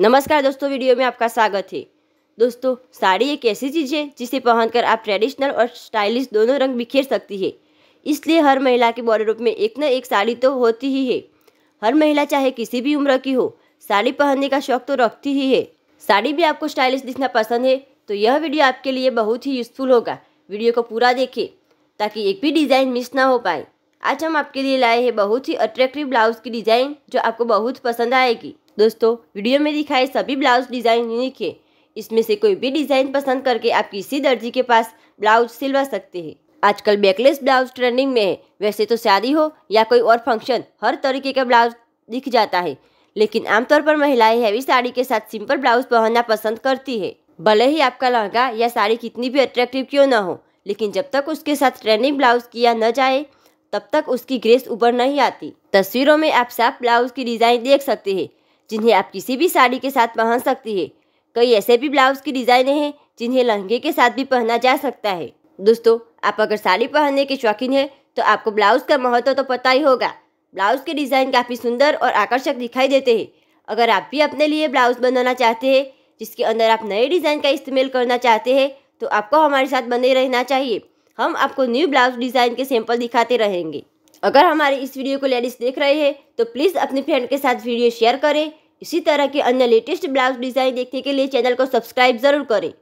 नमस्कार दोस्तों वीडियो में आपका स्वागत है दोस्तों साड़ी एक ऐसी चीज़ है जिसे पहनकर आप ट्रेडिशनल और स्टाइलिश दोनों रंग बिखेर सकती है इसलिए हर महिला के बॉडी रूप में एक न एक साड़ी तो होती ही है हर महिला चाहे किसी भी उम्र की हो साड़ी पहनने का शौक तो रखती ही है साड़ी भी आपको स्टाइलिश दिखना पसंद है तो यह वीडियो आपके लिए बहुत ही यूज़फुल होगा वीडियो को पूरा देखें ताकि एक भी डिज़ाइन मिस ना हो पाए आज हम आपके लिए लाए हैं बहुत ही अट्रैक्टिव ब्लाउज़ की डिज़ाइन जो आपको बहुत पसंद आएगी दोस्तों वीडियो में दिखाए सभी ब्लाउज डिज़ाइन यूनिक है इसमें से कोई भी डिज़ाइन पसंद करके आप किसी दर्जी के पास ब्लाउज सिलवा सकते हैं आजकल बैकलेस ब्लाउज ट्रेंडिंग में है वैसे तो शादी हो या कोई और फंक्शन हर तरीके का ब्लाउज दिख जाता है लेकिन आमतौर पर महिलाएं हैवी साड़ी के साथ सिंपल ब्लाउज पहनना पसंद करती है भले ही आपका लहंगा या साड़ी कितनी भी अट्रैक्टिव क्यों ना हो लेकिन जब तक उसके साथ ट्रेंडिंग ब्लाउज किया न जाए तब तक उसकी ग्रेस ऊपर नहीं आती तस्वीरों में आप साफ ब्लाउज की डिज़ाइन देख सकते हैं जिन्हें आप किसी भी साड़ी के साथ पहन सकती है कई ऐसे भी ब्लाउज की डिज़ाइने हैं जिन्हें लहंगे के साथ भी पहना जा सकता है दोस्तों आप अगर साड़ी पहनने के शौकीन हैं तो आपको ब्लाउज का महत्व तो पता ही होगा ब्लाउज के डिज़ाइन काफ़ी सुंदर और आकर्षक दिखाई देते हैं अगर आप भी अपने लिए ब्लाउज बनाना चाहते हैं जिसके अंदर आप नए डिज़ाइन का इस्तेमाल करना चाहते हैं तो आपको हमारे साथ बने रहना चाहिए हम आपको न्यू ब्लाउज डिज़ाइन के सैंपल दिखाते रहेंगे अगर हमारे इस वीडियो को लेडीज़ देख रहे हैं तो प्लीज़ अपने फ्रेंड के साथ वीडियो शेयर करें इसी तरह के अन्य लेटेस्ट ब्लाउज डिज़ाइन देखने के लिए चैनल को सब्सक्राइब ज़रूर करें